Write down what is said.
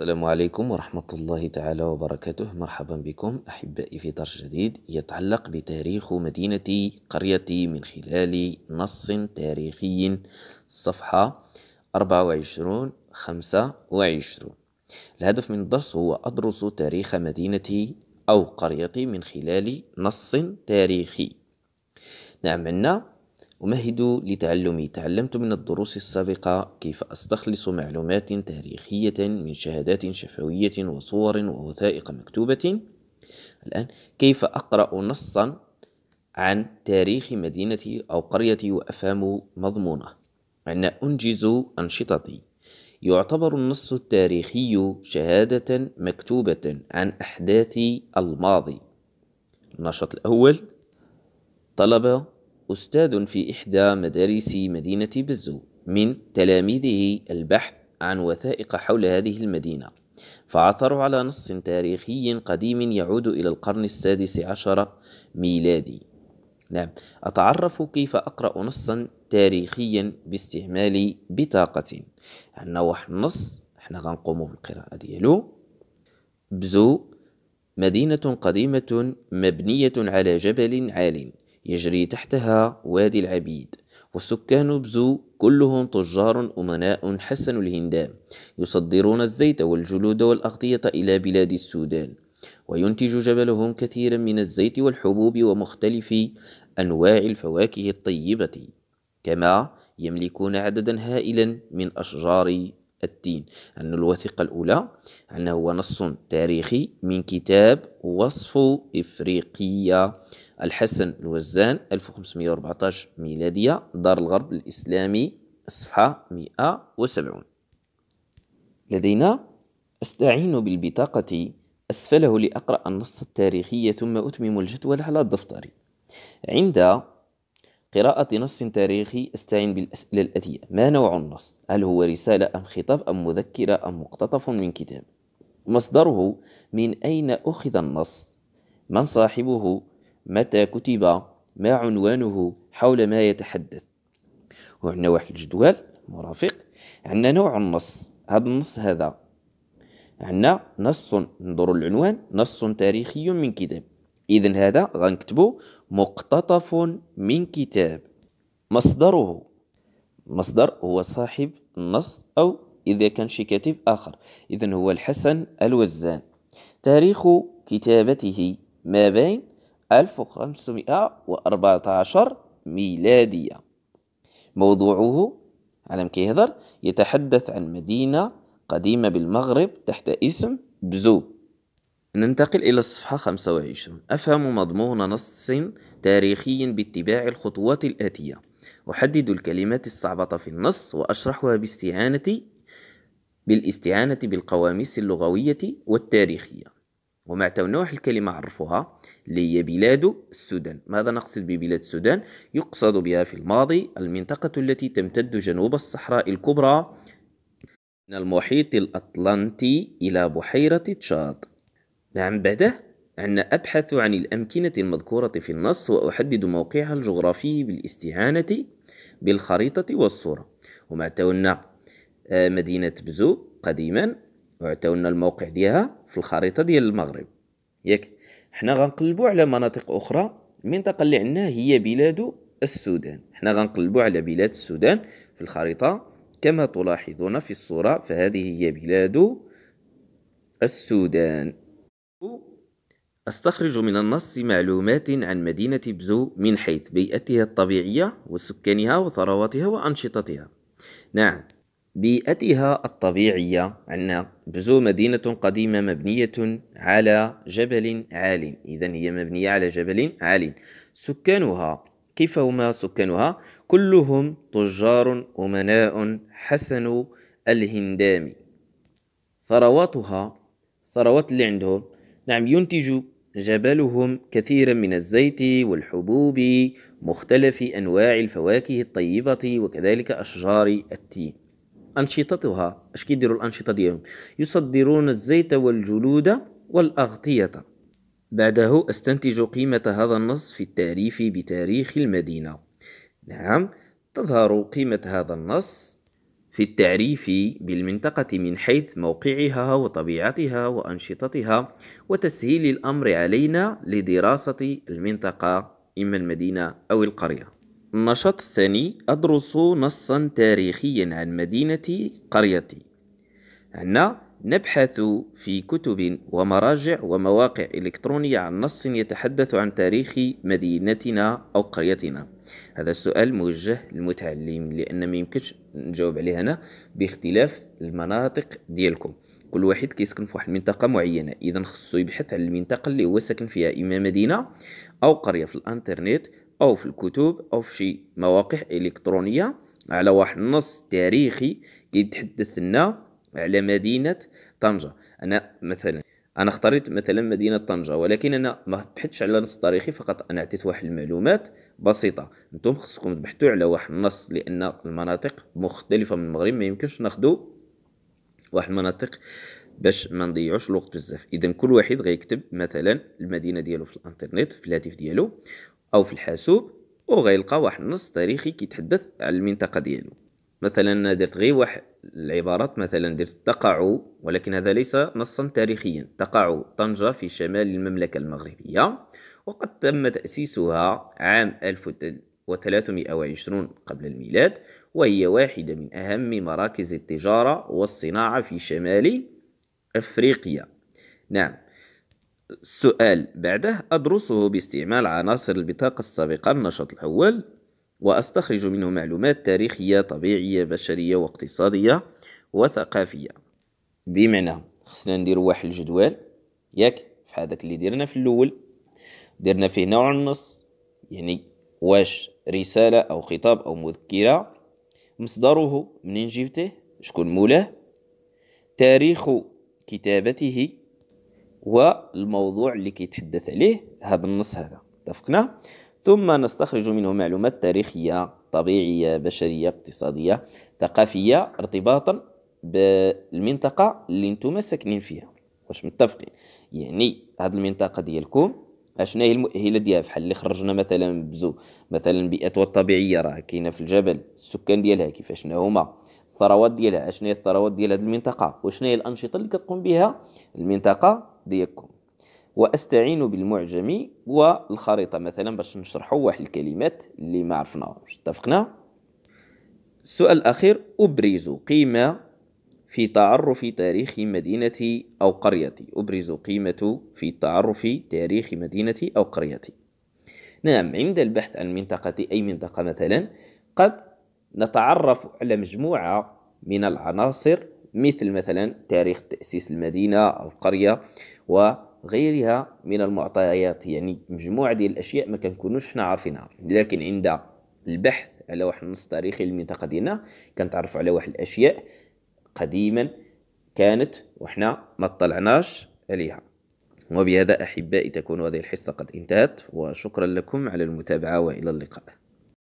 السلام عليكم ورحمة الله تعالى وبركاته مرحبا بكم أحبائي في درس جديد يتعلق بتاريخ مدينة قريتي من خلال نص تاريخي صفحة 24 25 الهدف من الدرس هو أدرس تاريخ مدينتي أو قريتي من خلال نص تاريخي نعم أمهد لتعلمي تعلمت من الدروس السابقة كيف أستخلص معلومات تاريخية من شهادات شفوية وصور ووثائق مكتوبة الآن كيف أقرأ نصا عن تاريخ مدينتي أو قريتي وأفهم مضمونه أن أنجز أنشطتي يعتبر النص التاريخي شهادة مكتوبة عن أحداث الماضي النشاط الأول طلبة أستاذ في إحدى مدارس مدينة بزو من تلاميذه البحث عن وثائق حول هذه المدينة فعثروا على نص تاريخي قديم يعود إلى القرن السادس عشر ميلادي نعم أتعرف كيف أقرأ نصا تاريخيا باستعمال بطاقة عندنا واحد النص احنا غنقومو بالقراءة ديالو بزو مدينة قديمة مبنية على جبل عال يجري تحتها وادي العبيد وسكان بزو كلهم تجار أمناء حسن الهندام يصدرون الزيت والجلود والأغطية إلى بلاد السودان وينتج جبلهم كثيرا من الزيت والحبوب ومختلف أنواع الفواكه الطيبة كما يملكون عددا هائلا من أشجار التين أن الوثيقة الأولى أنه نص تاريخي من كتاب وصف إفريقية الحسن الوزان 1514 ميلادية دار الغرب الإسلامي الصفحة 170 لدينا أستعين بالبطاقة أسفله لأقرأ النص التاريخي ثم أتمم الجدول على الدفتر عند قراءة نص تاريخي أستعين بالأسئلة الآتية ما نوع النص؟ هل هو رسالة أم خطاب أم مذكرة أم مقتطف من كتاب؟ مصدره من أين أخذ النص؟ من صاحبه؟ متى كتب ما عنوانه حول ما يتحدث وعندنا واحد الجدول مرافق عندنا نوع النص هذا النص هذا عندنا نص نضر العنوان نص تاريخي من كتاب اذا هذا غنكتبو مقتطف من كتاب مصدره مصدر هو صاحب النص او اذا كان شي كاتب اخر اذا هو الحسن الوزان تاريخ كتابته ما بين 1514 ميلادية موضوعه على كيهضر يتحدث عن مدينة قديمة بالمغرب تحت اسم بزو ننتقل إلى الصفحة 25 أفهم مضمون نص تاريخي باتباع الخطوات الآتية أحدد الكلمات الصعبة في النص وأشرحها بالاستعانة بالقواميس اللغوية والتاريخية ومعنى الكلمة عرفوها اللي هي بلاد السودان ماذا نقصد ببلاد السودان؟ يقصد بها في الماضي المنطقة التي تمتد جنوب الصحراء الكبرى من المحيط الأطلنطي إلى بحيرة تشاد نعم بعده أن أبحث عن الأمكنة المذكورة في النص وأحدد موقعها الجغرافي بالاستعانة بالخريطة والصورة ومع أن آه، مدينة بزو قديما وعطاونا الموقع ديالها في الخريطه ديال المغرب ياك حنا غنقلبوا على مناطق اخرى المنطقه اللي عندنا هي بلاد السودان حنا غنقلبوا على بلاد السودان في الخريطه كما تلاحظون في الصوره فهذه هي بلاد السودان أستخرج من النص معلومات عن مدينة بزو من حيث بيئتها الطبيعية وسكانها وثرواتها وأنشطتها نعم بيئتها الطبيعية عندنا بزو مدينة قديمة مبنية على جبل عال إذا هي مبنية على جبل عال سكانها كيف هما سكانها كلهم تجار أمناء حسن الهندام ثرواتها ثروات اللي عندهم نعم ينتج جبلهم كثيرا من الزيت والحبوب مختلف أنواع الفواكه الطيبة وكذلك أشجار التين أنشطتها أش كيديروا الأنشطة ديالهم يصدرون الزيت والجلود والأغطية بعده أستنتج قيمة هذا النص في التعريف بتاريخ المدينة نعم تظهر قيمة هذا النص في التعريف بالمنطقة من حيث موقعها وطبيعتها وأنشطتها وتسهيل الأمر علينا لدراسة المنطقة إما المدينة أو القرية النشاط الثاني أدرس نصا تاريخيا عن مدينة قريتي هنا نبحث في كتب ومراجع ومواقع إلكترونية عن نص يتحدث عن تاريخ مدينتنا أو قريتنا هذا السؤال موجه للمتعلم لأن ما يمكنش نجاوب عليه هنا باختلاف المناطق ديالكم كل واحد كيسكن في واحد المنطقة معينة إذا خصو يبحث على المنطقة اللي هو ساكن فيها إما مدينة أو قرية في الأنترنت أو في الكتب أو في شي مواقع إلكترونية على واحد النص تاريخي كيتحدث لنا على مدينة طنجة أنا مثلا أنا اخترت مثلا مدينة طنجة ولكن أنا ما بحثتش على نص تاريخي فقط أنا عطيت واحد المعلومات بسيطة نتوما خصكم تبحثوا على واحد النص لأن المناطق مختلفة من المغرب ما يمكنش ناخدو واحد المناطق باش ما نضيعوش الوقت بزاف اذا كل واحد غيكتب مثلا المدينه ديالو في الانترنت في الهاتف ديالو أو في الحاسوب وغيلقى واحد النص تاريخي كيتحدث على المنطقة ديالو مثلا درت غير واحد العبارات مثلا درت تقع ولكن هذا ليس نصا تاريخيا تقع طنجة في شمال المملكة المغربية وقد تم تأسيسها عام 1320 قبل الميلاد وهي واحدة من أهم مراكز التجارة والصناعة في شمال أفريقيا نعم السؤال بعده أدرسه باستعمال عناصر البطاقة السابقة النشاط الأول وأستخرج منه معلومات تاريخية طبيعية بشرية واقتصادية وثقافية بمعنى خصنا نديرو واحد الجدول ياك في هذاك اللي درنا في الأول درنا فيه نوع النص يعني واش رسالة أو خطاب أو مذكرة مصدره منين جبته شكون مولاه تاريخ كتابته والموضوع اللي كيتحدث عليه هذا النص هذا اتفقنا ثم نستخرج منه معلومات تاريخية طبيعية بشرية اقتصادية ثقافية ارتباطا بالمنطقة اللي انتم ساكنين فيها واش متفقين يعني هذه المنطقة ديالكم اشنا هي المؤهله ديالها بحال اللي خرجنا مثلا بزو مثلا البيئات الطبيعيه راه كاينه في الجبل السكان ديالها كيفاش هما الثروات ديالها اشنا هي الثروات ديال هذه المنطقه وشنا هي الانشطه اللي كتقوم بها المنطقه ديالكم واستعين بالمعجم والخريطه مثلا باش نشرحوا واحد الكلمات اللي ما عرفناهمش اتفقنا السؤال الاخير ابرز قيمه في تعرف تاريخ مدينتي او قريتي ابرز قيمه في تعرف تاريخ مدينتي او قريتي نعم عند البحث عن منطقه اي منطقه مثلا قد نتعرف على مجموعه من العناصر مثل مثلا تاريخ تأسيس المدينة أو القرية وغيرها من المعطيات يعني مجموعة ديال الأشياء ما كنكونوش حنا عارفينها لكن عند البحث على واحد النص تاريخي للمنطقة ديالنا كنتعرفو على واحد الأشياء قديما كانت وحنا ما طلعناش عليها وبهذا أحبائي تكون هذه الحصة قد انتهت وشكرا لكم على المتابعة وإلى اللقاء